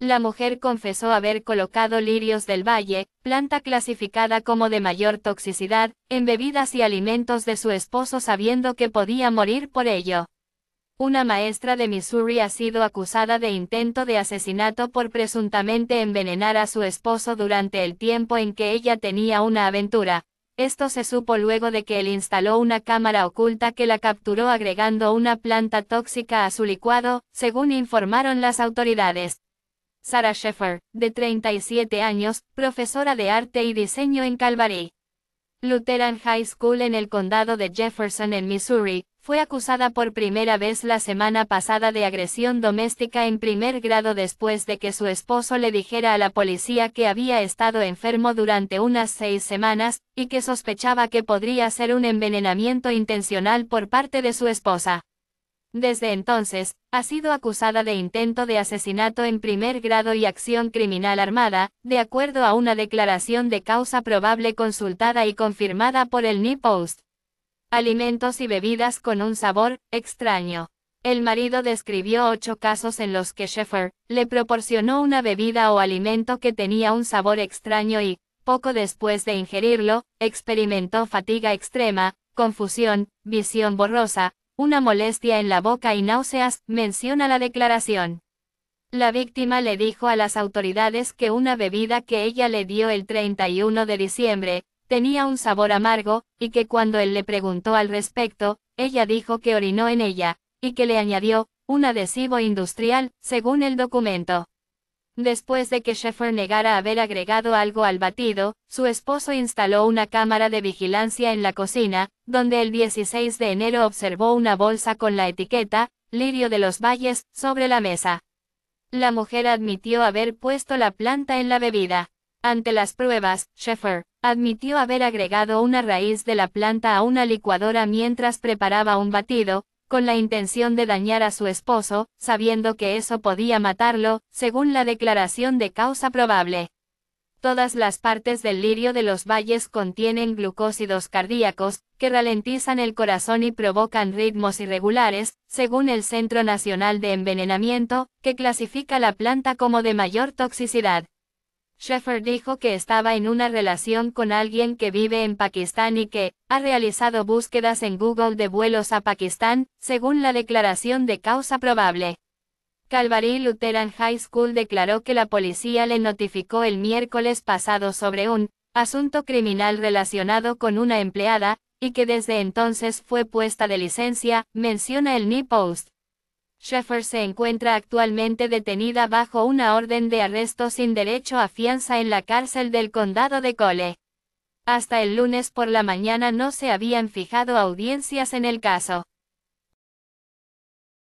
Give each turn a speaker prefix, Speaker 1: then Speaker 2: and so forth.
Speaker 1: La mujer confesó haber colocado lirios del valle, planta clasificada como de mayor toxicidad, en bebidas y alimentos de su esposo sabiendo que podía morir por ello. Una maestra de Missouri ha sido acusada de intento de asesinato por presuntamente envenenar a su esposo durante el tiempo en que ella tenía una aventura. Esto se supo luego de que él instaló una cámara oculta que la capturó agregando una planta tóxica a su licuado, según informaron las autoridades. Sarah Sheffer, de 37 años, profesora de arte y diseño en Calvary. Lutheran High School en el condado de Jefferson en Missouri, fue acusada por primera vez la semana pasada de agresión doméstica en primer grado después de que su esposo le dijera a la policía que había estado enfermo durante unas seis semanas, y que sospechaba que podría ser un envenenamiento intencional por parte de su esposa. Desde entonces, ha sido acusada de intento de asesinato en primer grado y acción criminal armada, de acuerdo a una declaración de causa probable consultada y confirmada por el Post. Alimentos y bebidas con un sabor extraño. El marido describió ocho casos en los que Sheffer le proporcionó una bebida o alimento que tenía un sabor extraño y, poco después de ingerirlo, experimentó fatiga extrema, confusión, visión borrosa, una molestia en la boca y náuseas, menciona la declaración. La víctima le dijo a las autoridades que una bebida que ella le dio el 31 de diciembre, tenía un sabor amargo, y que cuando él le preguntó al respecto, ella dijo que orinó en ella, y que le añadió, un adhesivo industrial, según el documento. Después de que Sheffer negara haber agregado algo al batido, su esposo instaló una cámara de vigilancia en la cocina, donde el 16 de enero observó una bolsa con la etiqueta, Lirio de los Valles, sobre la mesa. La mujer admitió haber puesto la planta en la bebida. Ante las pruebas, Sheffer admitió haber agregado una raíz de la planta a una licuadora mientras preparaba un batido, con la intención de dañar a su esposo, sabiendo que eso podía matarlo, según la declaración de causa probable. Todas las partes del lirio de los valles contienen glucósidos cardíacos, que ralentizan el corazón y provocan ritmos irregulares, según el Centro Nacional de Envenenamiento, que clasifica la planta como de mayor toxicidad. Sheffer dijo que estaba en una relación con alguien que vive en Pakistán y que ha realizado búsquedas en Google de vuelos a Pakistán, según la declaración de causa probable. Calvary Lutheran High School declaró que la policía le notificó el miércoles pasado sobre un asunto criminal relacionado con una empleada, y que desde entonces fue puesta de licencia, menciona el New Post. Schaeffer se encuentra actualmente detenida bajo una orden de arresto sin derecho a fianza en la cárcel del condado de Cole. Hasta el lunes por la mañana no se habían fijado audiencias en el caso.